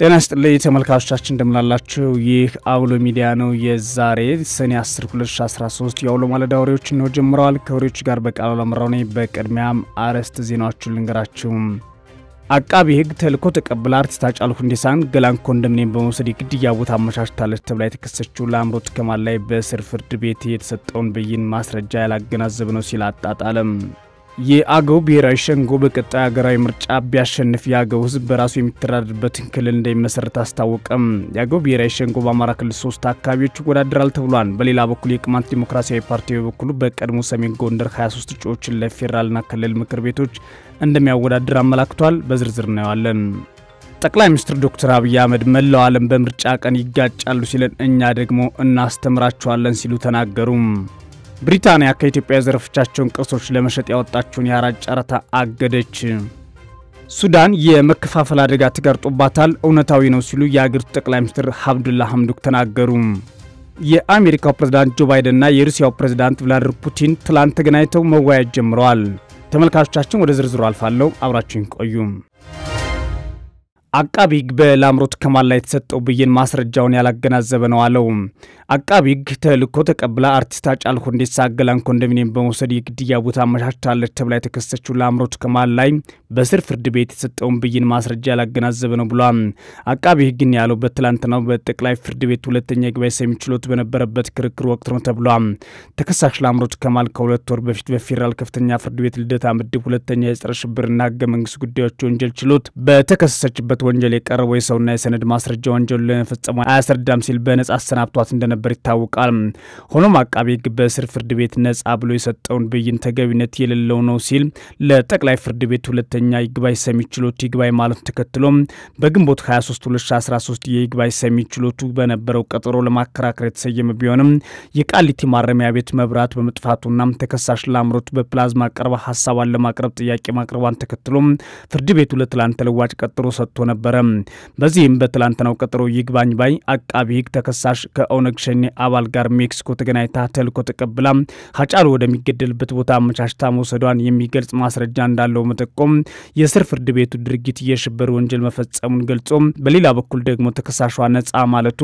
ጤና ይስጥልኝ ተመልካቾቻችን እንደምናላችሁ። ይህ አውሎ ሚዲያ ነው። የዛሬ ሰኔ 10 2013 የአውሎ ማለዳ ወሬዎች ነው ጀምረዋል። ከወሬዎች ጋር በቃሉ አምራው ነኝ። በቅድሚያም አርዕስተ ዜናዎቹን ልንገራችሁ። አቃቢ ህግ ተልእኮ ተቀብላ አርቲስት ሃጫሉ ሁንዴሳን ገላን ኮንዶሚኒየም በመውሰድ የግድያ ቦታ አመቻችታለች ተብላ የተከሰችው ለአምሮት ከማል ላይ በስር ፍርድ ቤት የተሰጠውን ብይን ማስረጃ ያላገናዘብ ነው ሲል አጣጣለም። የአገው ብሔራዊ ሸንጎ በቀጣይ ሀገራዊ ምርጫ ቢያሸንፍ የአገው ህዝብ በራሱ የሚተዳደርበትን ክልል እንደሚመሰረት አስታወቀም። የአገው ብሔራዊ ሸንጎ በአማራ ክልል ሶስት አካባቢዎች ይወዳደራል ተብሏል። በሌላ በኩል የቅማንት ዲሞክራሲያዊ ፓርቲ በበኩሉ በቀድሞ ሰሜን ጎንደር 23 እጩዎችን ለፌዴራልና ክልል ምክር ቤቶች እንደሚያወዳድር አመላክቷል። በዝርዝር እናየዋለን። ጠቅላይ ሚኒስትር ዶክተር አብይ አህመድ መላው ዓለም በምርጫ ቀን ይጋጫሉ ሲለን እኛ ደግሞ እናስተምራቸዋለን ሲሉ ተናገሩም። ብሪታንያ ከኢትዮጵያ የዘረፈቻቸውን ቅርሶች ለመሸጥ ያወጣችውን የሐራጅ ጨረታ አገደች። ሱዳን የመከፋፈል አደጋ ተጋርጦባታል፣ እውነታዊ ነው ሲሉ የአገሪቱ ጠቅላይ ሚኒስትር ሀብዱላ ሐምዱክ ተናገሩ። የአሜሪካው ፕሬዝዳንት ጆ ባይደንና የሩሲያው ፕሬዝዳንት ቭላድሚር ፑቲን ትላንት ተገናኝተው መወያየት ጀምረዋል። ተመልካቾቻችን ወደ ዝርዝሩ አልፋለሁ፣ አብራችሁን ቆዩ። አቃቢ ሕግ በላምሮት ከማል ላይ የተሰጠው ብይን ማስረጃውን ያላገናዘበ ነው አለው። አቃቢ ህግ ተልእኮ ተቀብላ አርቲስት ሃጫሉ ሁንዴሳ ገላን ኮንዶሚኒየም በመውሰድ የግድያ ቦታ አመቻችታለች ተብላ የተከሰችው ለአምሮት ከማል ላይ በስር ፍርድ ቤት የሰጠውን ብይን ማስረጃ ያላገናዘበ ነው ብሏል። አቃቢ ህግን ያለው በትላንትናው በጠቅላይ ፍርድ ቤት ሁለተኛ ይግባኝ ሰሚ ችሎት በነበረበት ክርክር ወቅት ነው ተብሏል። ተከሳሽ ለአምሮት ከማል ከሁለት ወር በፊት በፌዴራል ከፍተኛ ፍርድ ቤት ልደታ ምድብ ሁለተኛ የጸረ ሽብርና ህገ መንግስት ጉዳዮች ወንጀል ችሎት በተከሰሰችበት ወንጀል የቀረበው የሰውና የሰነድ ማስረጃ ወንጀሉ ለመፈጸሙ አያስረዳም ሲል በነጻ አሰናብቷት እንደነበር እንደነበር ይታወቃል። ሆኖም አቃቤ ሕግ በስር ፍርድ ቤት ነጻ ብሎ የሰጠውን ብይን ተገቢነት የሌለው ነው ሲል ለጠቅላይ ፍርድ ቤት ሁለተኛ ይግባይ ሰሚ ችሎት ይግባይ ማለቱን ተከትሎ በግንቦት 23 2013 የይግባኝ ሰሚ ችሎቱ በነበረው ቀጠሮ ለማከራከር የተሰየመ ቢሆንም የቃሊቲ ማረሚያ ቤት መብራት በመጥፋቱና ተከሳሽ ላምሮት በፕላዝማ ቀርባ ሀሳቧን ለማቅረብ ጥያቄ ማቅረቧን ተከትሎ ፍርድ ቤቱ ለትላንት ተለዋጭ ቀጠሮ ሰጥቶ ነበረ። በዚህም በትላንትናው ቀጠሮ ይግባኝ ባይ አቃቢ ህግ ተከሳሽ ከኦነግ ሸኔ ከሸኔ አባል ጋር ሜክሲኮ ተገናኝታ ተልኮ ተቀብላ ሀጫሉ ወደሚገደልበት ቦታ አመቻችታ መውሰዷን የሚገልጽ ማስረጃ እንዳለው መጠቆም የስር ፍርድ ቤቱ ድርጊት የሽብር ወንጀል መፈጸሙን ገልጾ፣ በሌላ በኩል ደግሞ ተከሳሿ ነጻ ማለቱ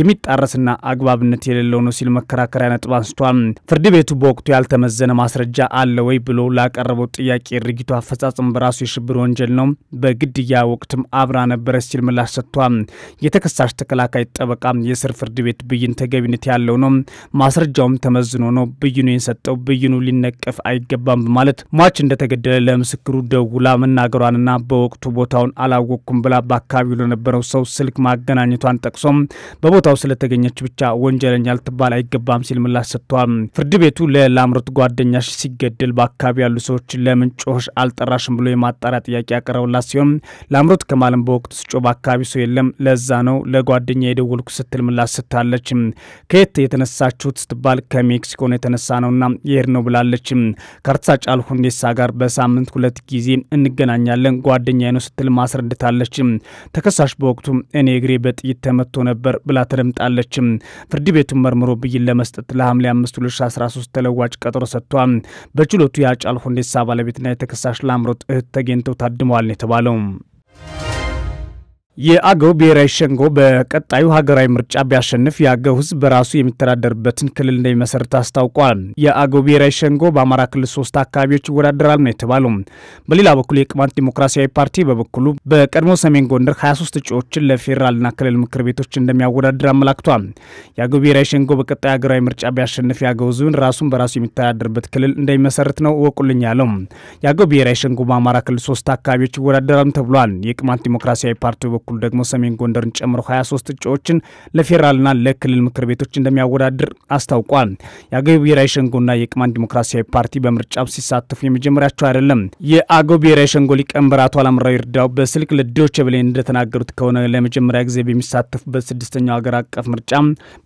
የሚጣረስና አግባብነት የሌለው ነው ሲል መከራከሪያ ነጥብ አንስቷል። ፍርድ ቤቱ በወቅቱ ያልተመዘነ ማስረጃ አለ ወይ ብሎ ላቀረበው ጥያቄ ድርጊቱ አፈጻጸም በራሱ የሽብር ወንጀል ነው፣ በግድያ ወቅትም አብራ ነበረች ሲል ምላሽ ሰጥቷል። የተከሳሽ ተከላካይ ጠበቃ የስር ፍርድ ቤት ብይን ተገቢነት ያለው ነው፣ ማስረጃውም ተመዝኖ ነው ብይኑ የሰጠው። ብይኑ ሊነቀፍ አይገባም በማለት ሟች እንደተገደለ ለምስክሩ ደውላ መናገሯንና በወቅቱ ቦታውን አላወቅኩም ብላ በአካባቢው ለነበረው ሰው ስልክ ማገናኘቷን ጠቅሶም በቦታው ስለተገኘች ብቻ ወንጀለኛ ልትባል አይገባም ሲል ምላሽ ሰጥቷል። ፍርድ ቤቱ ለላምሮት ጓደኛሽ ሲገደል በአካባቢ ያሉ ሰዎች ለምን አልጠራሽም ብሎ የማጣሪያ ጥያቄ ያቀረበላት ሲሆን ላምሮት ከማለም በወቅቱ ስጮ በአካባቢ ሰው የለም ለዛ ነው ለጓደኛ የደወልኩ ስትል ምላሽ ሰጥታለች። ከየት የተነሳችሁት ስትባል ከሜክሲኮ ነው የተነሳ ነውና የሄድ ነው ብላለች። ካርትሳ ጫል ሁንዴሳ ጋር በሳምንት ሁለት ጊዜ እንገናኛለን ጓደኛ ነው ስትል ማስረድታለች። ተከሳሽ በወቅቱ እኔ እግሬ በጥይት ተመቶ ነበር ብላ ተደምጣለች። ፍርድ ቤቱን መርምሮ ብይን ለመስጠት ለሐምሌ 5 2013 ተለዋጭ ቀጠሮ ሰጥቷ በችሎቱ የአጫል ሁንዴሳ ባለቤትና የተከሳሽ ላምሮት እህት ተገኝተው ታድመዋል የተባለው የአገው ብሔራዊ ሸንጎ በቀጣዩ ሀገራዊ ምርጫ ቢያሸንፍ የአገው ህዝብ በራሱ የሚተዳደርበትን ክልል እንደሚመሰርት አስታውቋል። የአገው ብሔራዊ ሸንጎ በአማራ ክልል ሶስት አካባቢዎች ይወዳደራል ነው የተባለው። በሌላ በኩል የቅማንት ዲሞክራሲያዊ ፓርቲ በበኩሉ በቀድሞ ሰሜን ጎንደር 23 እጩዎችን ለፌዴራልና ክልል ምክር ቤቶች እንደሚያወዳድር አመላክቷል። የአገው ብሔራዊ ሸንጎ በቀጣዩ ሀገራዊ ምርጫ ቢያሸንፍ የአገው ህዝብን ራሱን በራሱ የሚተዳደርበት ክልል እንደሚመሰርት ነው እወቁልኝ ያለው። የአገው ብሔራዊ ሸንጎ በአማራ ክልል ሶስት አካባቢዎች ይወዳደራል ተብሏል። የቅማንት ዲሞክራሲያዊ ፓርቲ በኩል ደግሞ ሰሜን ጎንደርን ጨምሮ 23 እጩዎችን ለፌዴራልና ለክልል ምክር ቤቶች እንደሚያወዳድር አስታውቋል። የአገው ብሔራዊ ሸንጎና የቅማን ዲሞክራሲያዊ ፓርቲ በምርጫው ሲሳተፉ የመጀመሪያቸው አይደለም። የአገው ብሔራዊ ሸንጎ ሊቀመንበር አቶ አላምራዊ ይርዳው በስልክ ለዶይቼ ቬለ እንደተናገሩት ከሆነ ለመጀመሪያ ጊዜ በሚሳተፉበት ስድስተኛው ሀገር አቀፍ ምርጫ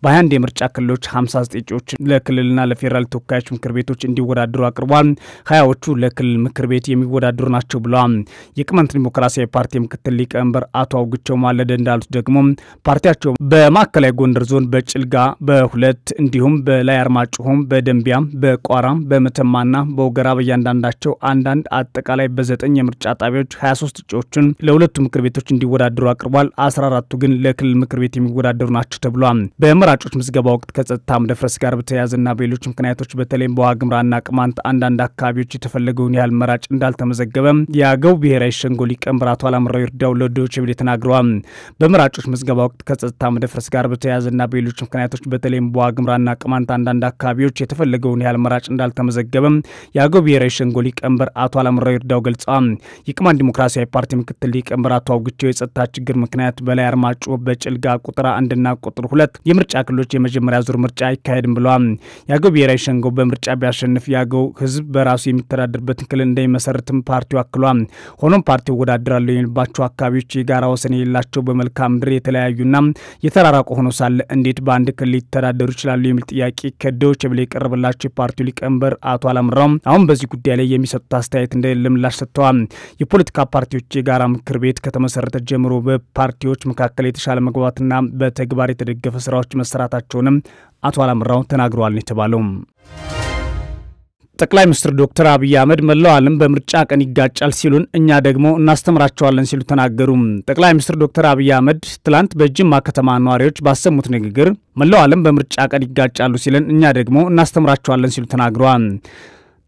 በ21 የምርጫ ክልሎች 59 እጩዎች ለክልልና ለፌዴራል ተወካዮች ምክር ቤቶች እንዲወዳደሩ አቅርቧል። ሀያዎቹ ለክልል ምክር ቤት የሚወዳደሩ ናቸው ብለዋል። የቅማንት ዲሞክራሲያዊ ፓርቲ ምክትል ሊቀመንበር አቶ ጉቸው ማለደ እንዳሉት ደግሞ ፓርቲያቸው በማዕከላዊ ጎንደር ዞን በጭልጋ በሁለት እንዲሁም በላይ አርማጭሆም፣ በደንቢያም፣ በቋራም፣ በመተማና በወገራ በእያንዳንዳቸው አንዳንድ አጠቃላይ በዘጠኝ የምርጫ ጣቢያዎች 23 እጩዎችን ለሁለቱ ምክር ቤቶች እንዲወዳደሩ አቅርቧል። 14ቱ ግን ለክልል ምክር ቤት የሚወዳደሩ ናቸው ተብሏል። በመራጮች ምዝገባ ወቅት ከጸጥታ መደፍረስ ጋር በተያያዘና በሌሎች ምክንያቶች በተለይም በዋግምራና ቅማንት አንዳንድ አካባቢዎች የተፈለገውን ያህል መራጭ እንዳልተመዘገበ የአገው ብሔራዊ ሸንጎ ሊቀመንበር አቶ አላምራዊ እርዳው ለዶይቼ ቬለ ተናግረዋል። በመራጮች ምዝገባ ወቅት ከጸጥታ መደፍረስ ጋር በተያያዘና በሌሎች ምክንያቶች በተለይም በዋግምራና ቅማንት አንዳንድ አካባቢዎች የተፈለገውን ያህል መራጭ እንዳልተመዘገበም የአገው ብሔራዊ ሸንጎ ሊቀመንበር አቶ አላምራው ይርዳው ገልጸዋል። የቅማንት ዲሞክራሲያዊ ፓርቲ ምክትል ሊቀመንበር አቶ አውግቸው የጸጥታ ችግር ምክንያት በላይ አርማጮ፣ በጭልጋ ቁጥር አንድና ቁጥር ሁለት የምርጫ ክልሎች የመጀመሪያ ዙር ምርጫ አይካሄድም ብለዋል። የአገው ብሔራዊ ሸንጎ በምርጫ ቢያሸንፍ የአገው ህዝብ በራሱ የሚተዳደርበትን ክልል እንደሚመሰርትም ፓርቲው አክሏል። ሆኖም ፓርቲው ወዳደራለሁ የሚልባቸው አካባቢዎች የጋራ ወሰን የሌላቸው በመልክዓ ምድር የተለያዩና የተራራቁ ሆኖ ሳለ እንዴት በአንድ ክልል ሊተዳደሩ ይችላሉ የሚል ጥያቄ ከዶይቼ ቬለ የቀረበላቸው የፓርቲው ሊቀመንበር አቶ አላምራው አሁን በዚህ ጉዳይ ላይ የሚሰጡት አስተያየት እንደሌለ ምላሽ ሰጥተዋል። የፖለቲካ ፓርቲዎች የጋራ ምክር ቤት ከተመሰረተ ጀምሮ በፓርቲዎች መካከል የተሻለ መግባባትና በተግባር የተደገፈ ስራዎች መሰራታቸውንም አቶ አላምራው ተናግረዋል ነው የተባለው። ጠቅላይ ሚኒስትር ዶክተር አብይ አህመድ መላው ዓለም በምርጫ ቀን ይጋጫል ሲሉን እኛ ደግሞ እናስተምራቸዋለን ሲሉ ተናገሩ። ጠቅላይ ሚኒስትር ዶክተር አብይ አህመድ ትላንት በጅማ ከተማ ነዋሪዎች ባሰሙት ንግግር መላው ዓለም በምርጫ ቀን ይጋጫሉ ሲለን እኛ ደግሞ እናስተምራቸዋለን ሲሉ ተናግረዋል።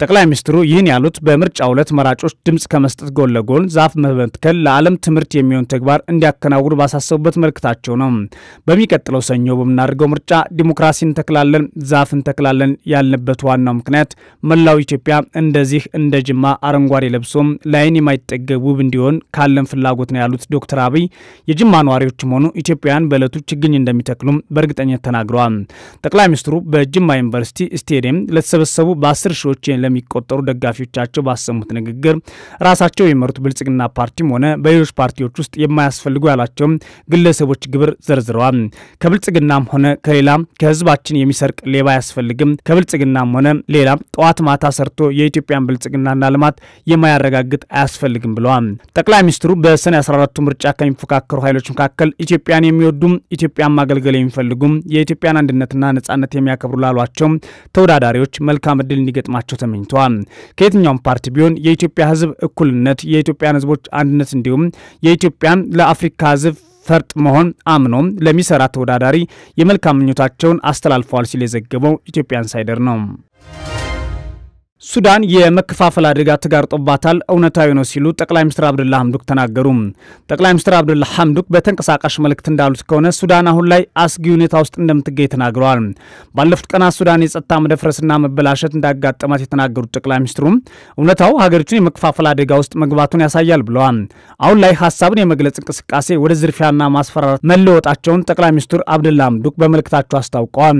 ጠቅላይ ሚኒስትሩ ይህን ያሉት በምርጫ ዕለት መራጮች ድምፅ ከመስጠት ጎን ለጎን ዛፍ መትከል ለዓለም ትምህርት የሚሆን ተግባር እንዲያከናውኑ ባሳሰቡበት መልእክታቸው ነው። በሚቀጥለው ሰኞ በምናደርገው ምርጫ ዲሞክራሲ እንተክላለን፣ ዛፍ እንተክላለን ያልንበት ዋናው ምክንያት መላው ኢትዮጵያ እንደዚህ እንደ ጅማ አረንጓዴ ለብሶም ለዓይን የማይጠገብ ውብ እንዲሆን ካለን ፍላጎት ነው ያሉት ዶክተር አብይ የጅማ ነዋሪዎችም ሆኑ ኢትዮጵያውያን በዕለቱ ችግኝ እንደሚተክሉም በእርግጠኝነት ተናግረዋል። ጠቅላይ ሚኒስትሩ በጅማ ዩኒቨርሲቲ ስቴዲየም ለተሰበሰቡ በአስር ሺዎች ለሚቆጠሩ ደጋፊዎቻቸው ባሰሙት ንግግር ራሳቸው የመሩት ብልጽግና ፓርቲም ሆነ በሌሎች ፓርቲዎች ውስጥ የማያስፈልጉ ያላቸውም ግለሰቦች ግብር ዘርዝረዋል። ከብልጽግናም ሆነ ከሌላ ከህዝባችን የሚሰርቅ ሌባ አያስፈልግም። ከብልጽግናም ሆነ ሌላ ጠዋት ማታ ሰርቶ የኢትዮጵያን ብልጽግናና ልማት የማያረጋግጥ አያስፈልግም ብለዋል። ጠቅላይ ሚኒስትሩ በሰኔ 14ቱ ምርጫ ከሚፎካከሩ ኃይሎች መካከል ኢትዮጵያን የሚወዱም ኢትዮጵያን ማገልገል የሚፈልጉም የኢትዮጵያን አንድነትና ነጻነት የሚያከብሩ ላሏቸው ተወዳዳሪዎች መልካም እድል እንዲገጥማቸው ተመ ተመኝተዋል። ከየትኛውም ፓርቲ ቢሆን የኢትዮጵያ ህዝብ እኩልነት፣ የኢትዮጵያን ህዝቦች አንድነት እንዲሁም የኢትዮጵያን ለአፍሪካ ህዝብ ፈርጥ መሆን አምኖ ለሚሰራ ተወዳዳሪ የመልካም ምኞታቸውን አስተላልፈዋል ሲል የዘገበው ኢትዮጵያን ሳይደር ነው። ሱዳን የመከፋፈል አደጋ ተጋርጦባታል፣ እውነታዊ ነው ሲሉ ጠቅላይ ሚኒስትር አብደላ ሐምዱክ ተናገሩ። ጠቅላይ ሚኒስትር አብደላ ሐምዱክ በተንቀሳቃሽ መልእክት እንዳሉት ከሆነ ሱዳን አሁን ላይ አስጊ ሁኔታ ውስጥ እንደምትገኝ ተናግረዋል። ባለፉት ቀናት ሱዳን የጸጥታ መደፍረስና መበላሸት እንዳጋጠማት የተናገሩት ጠቅላይ ሚኒስትሩም እውነታው ሀገሪቱን የመከፋፈል አደጋ ውስጥ መግባቱን ያሳያል ብለዋል። አሁን ላይ ሀሳብን የመግለጽ እንቅስቃሴ ወደ ዝርፊያና ማስፈራራት መለወጣቸውን ጠቅላይ ሚኒስትር አብደላ ሐምዱክ በመልእክታቸው አስታውቀዋል።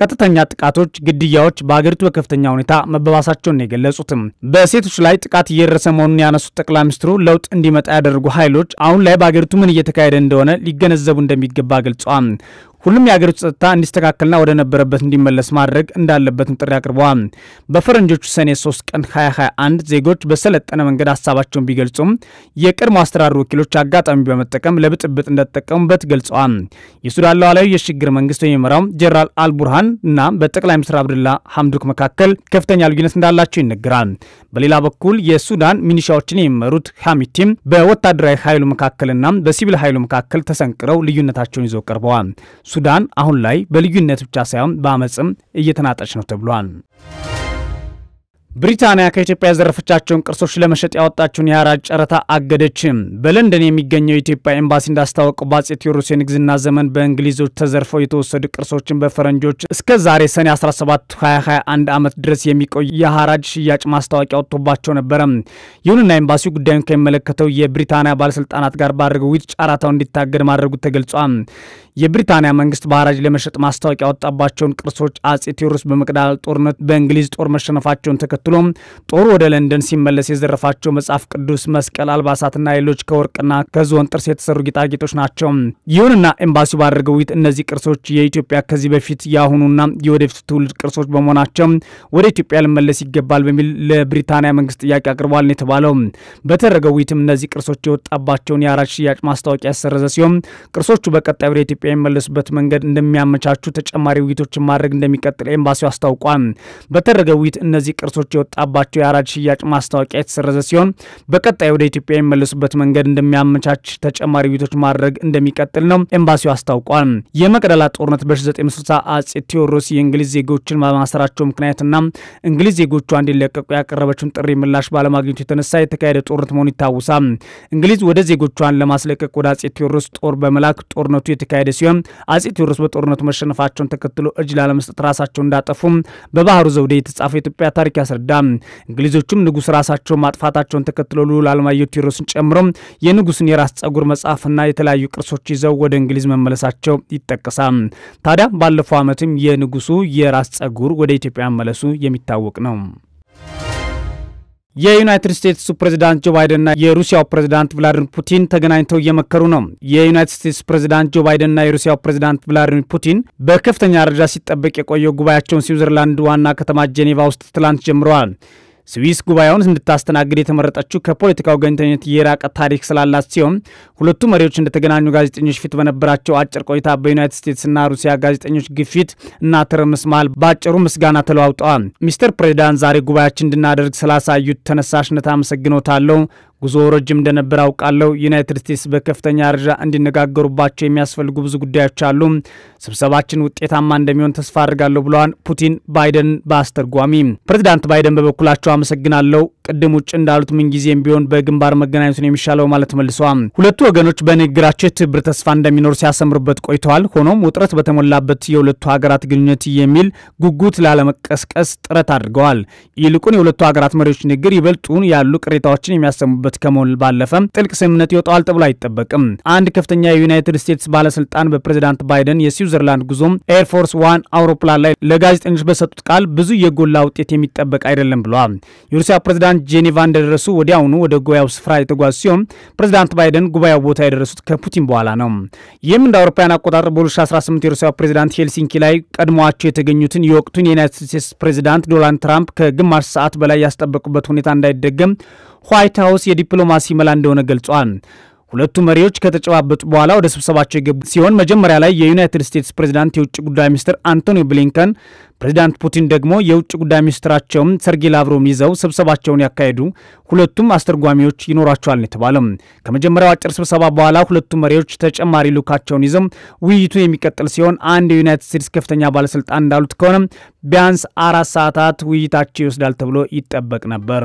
ቀጥተኛ ጥቃቶች፣ ግድያዎች በሀገሪቱ በከፍተኛ ሁኔታ መባባሳቸው መሆናቸውን የገለጹትም በሴቶች ላይ ጥቃት እየደረሰ መሆኑን ያነሱት ጠቅላይ ሚኒስትሩ ለውጥ እንዲመጣ ያደረጉ ኃይሎች አሁን ላይ በአገሪቱ ምን እየተካሄደ እንደሆነ ሊገነዘቡ እንደሚገባ ገልጸዋል። ሁሉም የሀገሪቱ ጸጥታ እንዲስተካከልና ወደ ነበረበት እንዲመለስ ማድረግ እንዳለበትም ጥሪ አቅርበዋል። በፈረንጆቹ ሰኔ 3 ቀን 2021 ዜጎች በሰለጠነ መንገድ ሀሳባቸውን ቢገልጹም የቀድሞ አስተዳደር ወኪሎች አጋጣሚ በመጠቀም ለብጥብጥ እንደተጠቀሙበት ገልጸዋል። የሱዳን ሉዓላዊ የሽግግር መንግስት የሚመራው ጀነራል አልቡርሃን እና በጠቅላይ ሚኒስትር አብድላ ሐምዱክ መካከል ከፍተኛ ልዩነት እንዳላቸው ይነገራል። በሌላ በኩል የሱዳን ሚኒሻዎችን የሚመሩት ሐሚቲም በወታደራዊ ኃይሉ መካከልና በሲቪል ኃይሉ መካከል ተሰንቅረው ልዩነታቸውን ይዘው ቀርበዋል። ሱዳን አሁን ላይ በልዩነት ብቻ ሳይሆን በአመፅም እየተናጠች ነው ተብሏል። ብሪታንያ ከኢትዮጵያ የዘረፈቻቸውን ቅርሶች ለመሸጥ ያወጣችውን የሐራጅ ጨረታ አገደችም። በለንደን የሚገኘው የኢትዮጵያ ኤምባሲ እንዳስታወቀው በአፄ ቴዎድሮስ የንግስና ዘመን በእንግሊዞች ተዘርፈው የተወሰዱ ቅርሶችን በፈረንጆች እስከ ዛሬ ሰኔ 17 2021 ዓመት ድረስ የሚቆይ የሐራጅ ሽያጭ ማስታወቂያ ወጥቶባቸው ነበረ። ይሁንና ኤምባሲው ጉዳዩን ከሚመለከተው የብሪታንያ ባለስልጣናት ጋር ባደረገው ውይይት ጨረታው እንዲታገድ ማድረጉ ተገልጿል። የብሪታንያ መንግስት ባህራጅ ለመሸጥ ማስታወቂያ ወጣባቸውን ቅርሶች አጼ ቴዎድሮስ በመቅዳል ጦርነት በእንግሊዝ ጦር መሸነፋቸውን ተከትሎ ጦሩ ወደ ለንደን ሲመለስ የዘረፋቸው መጽሐፍ ቅዱስ፣ መስቀል፣ አልባሳትና ሌሎች ከወርቅና ከዝሆን ጥርስ የተሰሩ ጌጣጌጦች ናቸው። ይሁንና ኤምባሲው ባደረገው ውይይት እነዚህ ቅርሶች የኢትዮጵያ ከዚህ በፊት የአሁኑና የወደፊቱ ትውልድ ቅርሶች በመሆናቸው ወደ ኢትዮጵያ ልመለስ ይገባል በሚል ለብሪታንያ መንግስት ጥያቄ አቅርቧል ነው የተባለው። በተደረገው ውይይትም እነዚህ ቅርሶች የወጣባቸውን የአራጅ ሽያጭ ማስታወቂያ ያሰረዘ ሲሆን ቅርሶቹ በቀጣይ ወደ ኢትዮጵያ የሚመለሱበት መንገድ እንደሚያመቻቹ ተጨማሪ ውይይቶችን ማድረግ እንደሚቀጥል ኤምባሲው አስታውቋል። በተደረገ ውይይት እነዚህ ቅርሶች የወጣባቸው የአራጅ ሽያጭ ማስታወቂያ የተሰረዘ ሲሆን በቀጣይ ወደ ኢትዮጵያ የሚመለሱበት መንገድ እንደሚያመቻች ተጨማሪ ውይይቶች ማድረግ እንደሚቀጥል ነው ኤምባሲው አስታውቋል። የመቅደላ ጦርነት በ1960 አጼ ቴዎድሮስ የእንግሊዝ ዜጎችን በማሰራቸው ምክንያትና እንግሊዝ ዜጎቿ እንዲለቀቁ ያቀረበችውን ጥሪ ምላሽ ባለማግኘቱ የተነሳ የተካሄደ ጦርነት መሆኑ ይታወሳል። እንግሊዝ ወደ ዜጎቿን ለማስለቀቅ ወደ አጼ ቴዎድሮስ ጦር በመላክ ጦርነቱ የተካሄደ የተካሄደ ሲሆን አጼ ቴዎድሮስ በጦርነቱ መሸነፋቸውን ተከትሎ እጅ ላለመስጠት ራሳቸው እንዳጠፉ በባህሩ ዘውዴ የተጻፈ የኢትዮጵያ ታሪክ ያስረዳ እንግሊዞቹም ንጉስ ራሳቸውን ማጥፋታቸውን ተከትሎ ልዑል አለማየሁ ቴዎድሮስን ጨምሮ የንጉስን የራስ ጸጉር መጽሐፍና የተለያዩ ቅርሶች ይዘው ወደ እንግሊዝ መመለሳቸው ይጠቀሳል። ታዲያ ባለፈው ዓመትም የንጉሱ የራስ ጸጉር ወደ ኢትዮጵያ መመለሱ የሚታወቅ ነው። የዩናይትድ ስቴትሱ ፕሬዝዳንት ጆ ባይደንና የሩሲያው ፕሬዝዳንት ቭላዲሚር ፑቲን ተገናኝተው እየመከሩ ነው። የዩናይትድ ስቴትስ ፕሬዝዳንት ጆ ባይደንና የሩሲያው ፕሬዝዳንት ቭላዲሚር ፑቲን በከፍተኛ ደረጃ ሲጠበቅ የቆየው ጉባኤያቸውን ስዊዘርላንድ ዋና ከተማ ጄኔቫ ውስጥ ትላንት ጀምረዋል። ስዊስ ጉባኤውን እንድታስተናግድ የተመረጠችው ከፖለቲካው ገንተኝነት የራቀ ታሪክ ስላላት ሲሆን ሁለቱ መሪዎች እንደተገናኙ ጋዜጠኞች ፊት በነበራቸው አጭር ቆይታ በዩናይትድ ስቴትስና ሩሲያ ጋዜጠኞች ግፊት እና ትርምስ መሃል በአጭሩ ምስጋና ተለዋውጠዋል። ሚስተር ፕሬዚዳንት ዛሬ ጉባኤያችን እንድናደርግ ስላሳዩት ተነሳሽነት አመሰግኖታለሁ። ጉዞ ረጅም እንደነበር አውቃለሁ። ዩናይትድ ስቴትስ በከፍተኛ ደረጃ እንዲነጋገሩባቸው የሚያስፈልጉ ብዙ ጉዳዮች አሉ። ስብሰባችን ውጤታማ እንደሚሆን ተስፋ አድርጋለሁ ብለዋል ፑቲን ባይደን በአስተርጓሚ። ፕሬዚዳንት ባይደን በበኩላቸው አመሰግናለሁ፣ ቅድም ውጭ እንዳሉት ምንጊዜም ቢሆን በግንባር መገናኘቱን የሚሻለው ማለት መልሰዋል። ሁለቱ ወገኖች በንግግራቸው የትብብር ተስፋ እንደሚኖር ሲያሰምሩበት ቆይተዋል። ሆኖም ውጥረት በተሞላበት የሁለቱ ሀገራት ግንኙነት የሚል ጉጉት ላለመቀስቀስ ጥረት አድርገዋል። ይልቁን የሁለቱ ሀገራት መሪዎች ንግግር ይበልጡን ያሉ ቅሬታዎችን የሚያሰሙበት ከመሆን ባለፈ ጥልቅ ስምምነት ይወጣዋል ተብሎ አይጠበቅም። አንድ ከፍተኛ የዩናይትድ ስቴትስ ባለስልጣን በፕሬዚዳንት ባይደን የሲው የስዊዘርላንድ ጉዞም ኤርፎርስ ዋን አውሮፕላን ላይ ለጋዜጠኞች በሰጡት ቃል ብዙ የጎላ ውጤት የሚጠበቅ አይደለም ብለዋል። የሩሲያ ፕሬዝዳንት ጄኔቫ እንደደረሱ ወዲያውኑ ወደ ጉባኤው ስፍራ የተጓዙ ሲሆን ፕሬዝዳንት ባይደን ጉባኤው ቦታ የደረሱት ከፑቲን በኋላ ነው። ይህም እንደ አውሮፓውያን አቆጣጠር በ2018 የሩሲያ ፕሬዝዳንት ሄልሲንኪ ላይ ቀድሞቸው የተገኙትን የወቅቱን የዩናይትድ ስቴትስ ፕሬዝዳንት ዶናልድ ትራምፕ ከግማሽ ሰዓት በላይ ያስጠበቁበት ሁኔታ እንዳይደገም ዋይት ሀውስ የዲፕሎማሲ መላ እንደሆነ ገልጿል። ሁለቱ መሪዎች ከተጨባበጡ በኋላ ወደ ስብሰባቸው የገቡ ሲሆን መጀመሪያ ላይ የዩናይትድ ስቴትስ ፕሬዚዳንት የውጭ ጉዳይ ሚኒስትር አንቶኒ ብሊንከን፣ ፕሬዚዳንት ፑቲን ደግሞ የውጭ ጉዳይ ሚኒስትራቸውም ሰርጌይ ላቭሮቭን ይዘው ስብሰባቸውን ያካሄዱ ሁለቱም አስተርጓሚዎች ይኖሯቸዋል የተባለም። ከመጀመሪያው አጭር ስብሰባ በኋላ ሁለቱ መሪዎች ተጨማሪ ልኡካቸውን ይዘው ውይይቱ የሚቀጥል ሲሆን አንድ የዩናይትድ ስቴትስ ከፍተኛ ባለስልጣን እንዳሉት ከሆነ ቢያንስ አራት ሰዓታት ውይይታቸው ይወስዳል ተብሎ ይጠበቅ ነበር።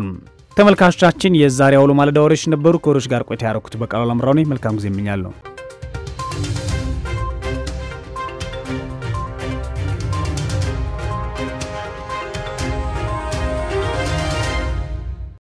ተመልካቾቻችን የዛሬ አውሎ ማለዳ ወሬዎች ነበሩ። ከወሬዎች ጋር ቆይታ ያረኩት በቀላሉ አምራውኔ መልካም ጊዜ እመኛለሁ።